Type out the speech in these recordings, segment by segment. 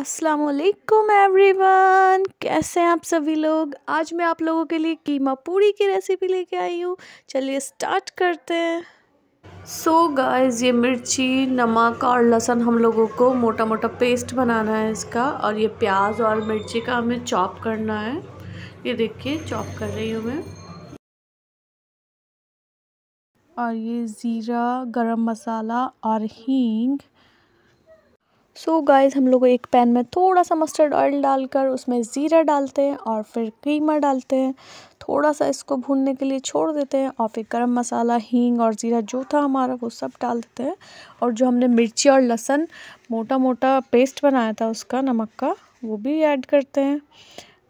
असलकुम एवरीवन कैसे हैं आप सभी लोग आज मैं आप लोगों के लिए कीमा पूरी की रेसिपी लेके आई हूँ चलिए स्टार्ट करते हैं सो so गाइस ये मिर्ची नमक और लहसुन हम लोगों को मोटा मोटा पेस्ट बनाना है इसका और ये प्याज और मिर्ची का हमें चॉप करना है ये देखिए चॉप कर रही हूँ मैं और ये ज़ीरा गरम मसाला और हींग सो so गाइस हम लोग एक पैन में थोड़ा सा मस्टर्ड ऑयल डालकर उसमें ज़ीरा डालते हैं और फिर कीमा डालते हैं थोड़ा सा इसको भूनने के लिए छोड़ देते हैं और फिर गर्म मसाला हींग और ज़ीरा जो था हमारा वो सब डाल देते हैं और जो हमने मिर्ची और लहसन मोटा मोटा पेस्ट बनाया था उसका नमक का वो भी ऐड करते हैं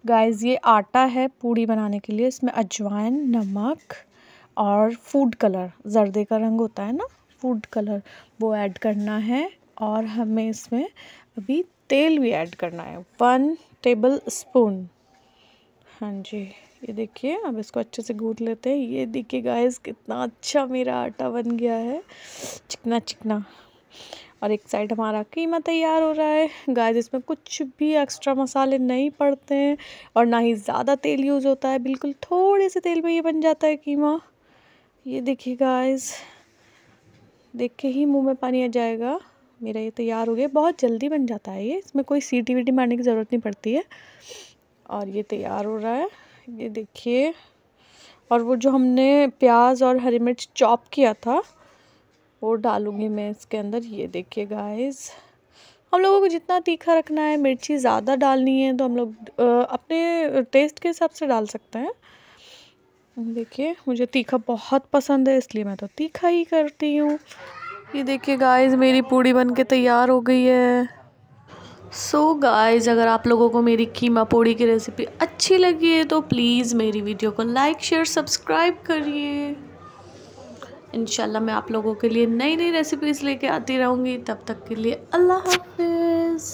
गाइस ये आटा है पूड़ी बनाने के लिए इसमें अजवाइन नमक और फूड कलर जर्दे का रंग होता है ना फूड कलर वो ऐड करना है और हमें इसमें अभी तेल भी ऐड करना है वन टेबल स्पून हाँ जी ये देखिए अब इसको अच्छे से गूंथ लेते हैं ये देखिए गाइस कितना अच्छा मेरा आटा बन गया है चिकना चिकना और एक साइड हमारा कीमा तैयार हो रहा है गाइस इसमें कुछ भी एक्स्ट्रा मसाले नहीं पड़ते हैं और ना ही ज़्यादा तेल यूज़ होता है बिल्कुल थोड़े से तेल में ये बन जाता है कीमा ये देखिए गाइस देख के ही मुँह में पानी आ जाएगा मेरा ये तैयार हो गया बहुत जल्दी बन जाता है ये इसमें कोई सीटी वीटी मारने की ज़रूरत नहीं पड़ती है और ये तैयार हो रहा है ये देखिए और वो जो हमने प्याज और हरी मिर्च चॉप किया था वो डालूँगी मैं इसके अंदर ये देखिए गाइस हम लोगों को जितना तीखा रखना है मिर्ची ज़्यादा डालनी है तो हम लोग अपने टेस्ट के हिसाब से डाल सकते हैं देखिए मुझे तीखा बहुत पसंद है इसलिए मैं तो तीखा ही करती हूँ ये देखिए गाइस मेरी पूड़ी बन के तैयार हो गई है सो so गाइस अगर आप लोगों को मेरी कीमा पूड़ी की रेसिपी अच्छी लगी है तो प्लीज़ मेरी वीडियो को लाइक शेयर सब्सक्राइब करिए इन मैं आप लोगों के लिए नई नई रेसिपीज़ लेके आती रहूँगी तब तक के लिए अल्लाह हाफिज़